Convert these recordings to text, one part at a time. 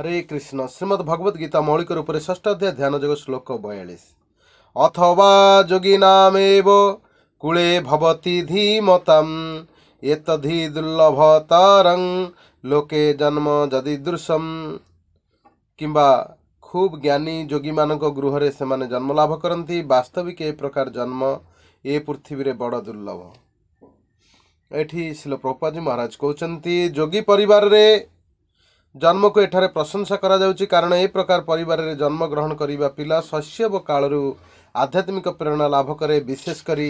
হরে কৃষ্ণ শ্রীমদ ভগবদ গীতা মৌলিক রূপে ষষ্ঠাধ্যায় যোগ শ্লোক বয়ালিশ অথবা যোগী নাম কুলে ভবতি ধীমতাম এতধি দুর্লভ দুর্লভতারং লোকে জন্ম যদি দৃশ্যম কিংবা খুব জ্ঞানী যোগী যোগীମାନଙ୍କ সে জন্ম লাভ କରନ୍ତି বাস্তবিক ଏ প্রকার জন্ম এ ପୃଥିବୀରେ বড় দুর্লভ এটি ଶିଲ প্রপাজী মহারাজ କହୁଛନ୍ତି যোগী ପରିବାରରେ ଜନ୍ମକୁ ଏଠାରେ ପ୍ରଶଂସା କରାଯାଉଛି କାରଣ ଏ ପ୍ରକାର ପରିବାରରେ ଜନ୍ମଗ୍ରହଣ କରିବା ପିଲା ଶୈଶବ କାଳରୁ ଆଧ୍ୟାତ୍ମିକ ପ୍ରେରଣା ଲାଭ କରେ ବିଶେଷ କରି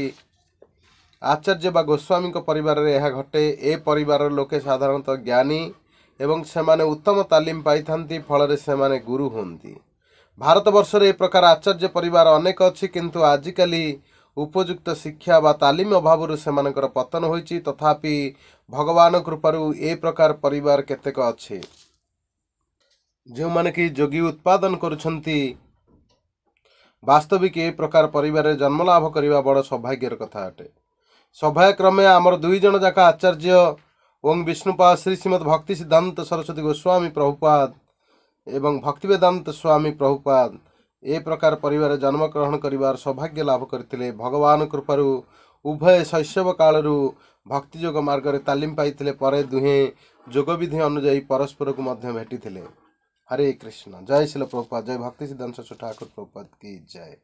ଆଚାର୍ଯ୍ୟ ବା ଗୋସ୍ୱାମୀଙ୍କ ପରିବାରରେ ଏହା ଘଟେ ଏ ପରିବାରର ଲୋକେ ସାଧାରଣତଃ ଜ୍ଞାନୀ ଏବଂ ସେମାନେ ଉତ୍ତମ ତାଲିମ ପାଇଥାନ୍ତି ଫଳରେ ସେମାନେ ଗୁରୁ ହୁଅନ୍ତି ଭାରତବର୍ଷରେ ଏ ପ୍ରକାର ଆଚାର୍ଯ୍ୟ ପରିବାର ଅନେକ ଅଛି କିନ୍ତୁ ଆଜିକାଲି ଉପଯୁକ୍ତ ଶିକ୍ଷା ବା ତାଲିମ ଅଭାବରୁ ସେମାନଙ୍କର ପତନ ହୋଇଛି ତଥାପି ଭଗବାନ କୃପାରୁ ଏ ପ୍ରକାର ପରିବାର କେତେକ ଅଛି ଯେଉଁମାନେ କି ଯୋଗୀ ଉତ୍ପାଦନ କରୁଛନ୍ତି ବାସ୍ତବିକ ଏ ପ୍ରକାର ପରିବାରରେ ଜନ୍ମଲାଭ କରିବା ବଡ଼ ସୌଭାଗ୍ୟର କଥା ଅଟେ ସଭାକ୍ରମେ ଆମର ଦୁଇ ଜଣ ଯାକ ଆଚାର୍ଯ୍ୟ ଓଂ ବିଷ୍ଣୁପା ଶ୍ରୀ ଶ୍ରୀମଦ ଭକ୍ତି ସିଦ୍ଧାନ୍ତ ସରସ୍ୱତୀ ଗୋସ୍ୱାମୀ ପ୍ରଭୁପାଦ ଏବଂ ଭକ୍ତିବେଦାନ୍ତ ସ୍ୱାମୀ ପ୍ରଭୁପାଦ ଏ ପ୍ରକାର ପରିବାର ଜନ୍ମଗ୍ରହଣ କରିବାର ସୌଭାଗ୍ୟ ଲାଭ କରିଥିଲେ ଭଗବାନ କୃପାରୁ ଉଭୟ ଶୈଶବ କାଳରୁ ଭକ୍ତିଯୋଗ ମାର୍ଗରେ ତାଲିମ ପାଇଥିଲେ ପରେ ଦୁହେଁ ଯୋଗବିଧି ଅନୁଯାୟୀ ପରସ୍ପରକୁ ମଧ୍ୟ ଭେଟିଥିଲେ हरे कृष्णा जय शिल प्रभुपाद जय भक्ति सिद्धांत ठाकुर प्रभुपाद की जय